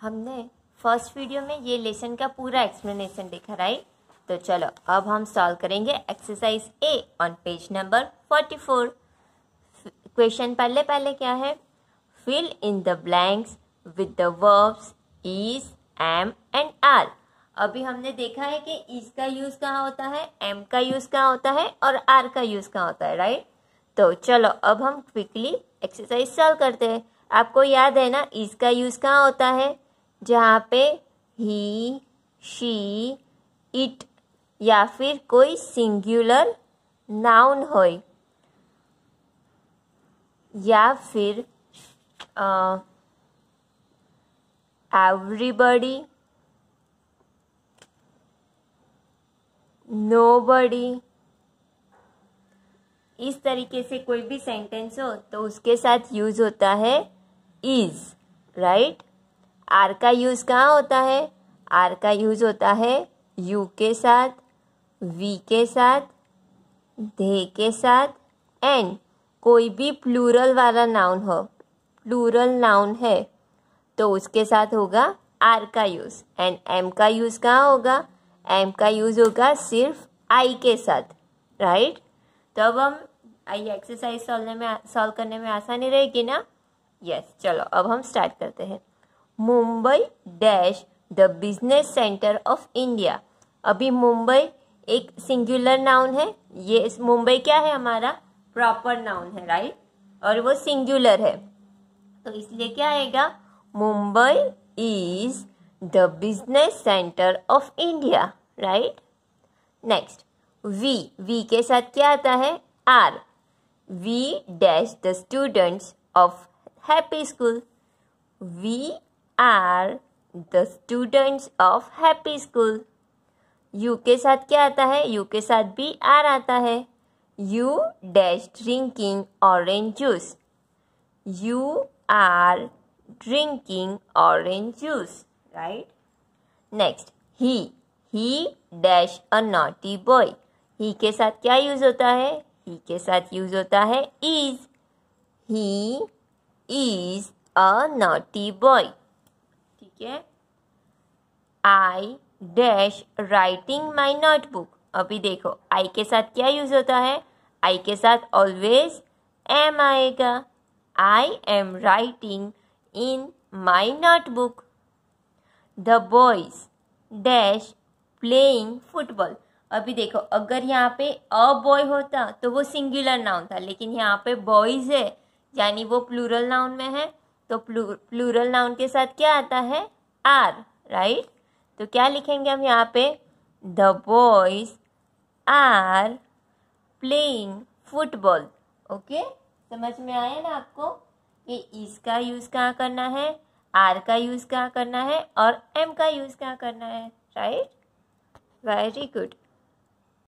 हमने first video में ये लेसन का पूरा एक्सप्लेनेशन देखा राइट तो चलो अब हम सॉल्व करेंगे exercise A on page number forty four question पहले पहले क्या है fill in the blanks with the verbs is am and are अभी हमने देखा है कि इज का यूज कहाँ होता है एम का यूज कहाँ होता है और आर का यूज कहाँ होता है राइट तो चलो अब हम क्विकली एक्सरसाइज सॉल्व करते हैं आपको याद है ना इज का यूज कहाँ होता है जहाँ पे ही शी इट या फिर कोई सिंगुलर नाउन हो या फिर एवरीबडी बडी इस तरीके से कोई भी सेंटेंस हो तो उसके साथ यूज होता है इज राइट right? आर का यूज़ कहाँ होता है आर का यूज़ होता है यू के साथ वी के साथ धे के साथ एंड कोई भी प्लूरल वाला नाउन हो प्लूरल नाउन है तो उसके साथ होगा आर का यूज़ एंड एम का यूज़ कहाँ होगा एम का यूज़ होगा सिर्फ आई के साथ राइट तो अब हम आई एक्सरसाइज सॉल्व में सॉल्व करने में आसानी रहेगी ना यस yes, चलो अब हम स्टार्ट करते हैं Mumbai dash the business centre of India अभी मुंबई एक सिंगुलर नाउन है ये मुंबई क्या है हमारा प्रॉपर नाउन है राइट और वो सिंगुलर है तो इसलिए क्या आएगा Mumbai is the business centre of India right next we we के साथ क्या आता है are we dash the students of happy school we are the students of happy school you के साथ क्या आता है यू के साथ भी आर आता है you dash drinking orange juice you are drinking orange juice right next he he dash a naughty boy he के साथ क्या यूज होता है ही के साथ यूज होता है is he is a naughty boy ठीक है I dash writing my notebook अभी देखो आई के साथ क्या यूज होता है आई के साथ ऑलवेज एम आएगा I am writing in my notebook the boys dash playing football अभी देखो अगर यहाँ पे अ बॉय होता तो वो सिंगुलर नाउन था लेकिन यहाँ पे बॉयज है यानी वो प्लूरल नाउन में है तो प्लूरल नाउन के साथ क्या आता है आर राइट तो क्या लिखेंगे हम यहाँ पे the boys are playing football okay समझ में आया ना आपको कि इसका यूज़ कहाँ करना है आर का यूज़ कहाँ करना है और एम का यूज़ कहाँ करना है राइट वेरी गुड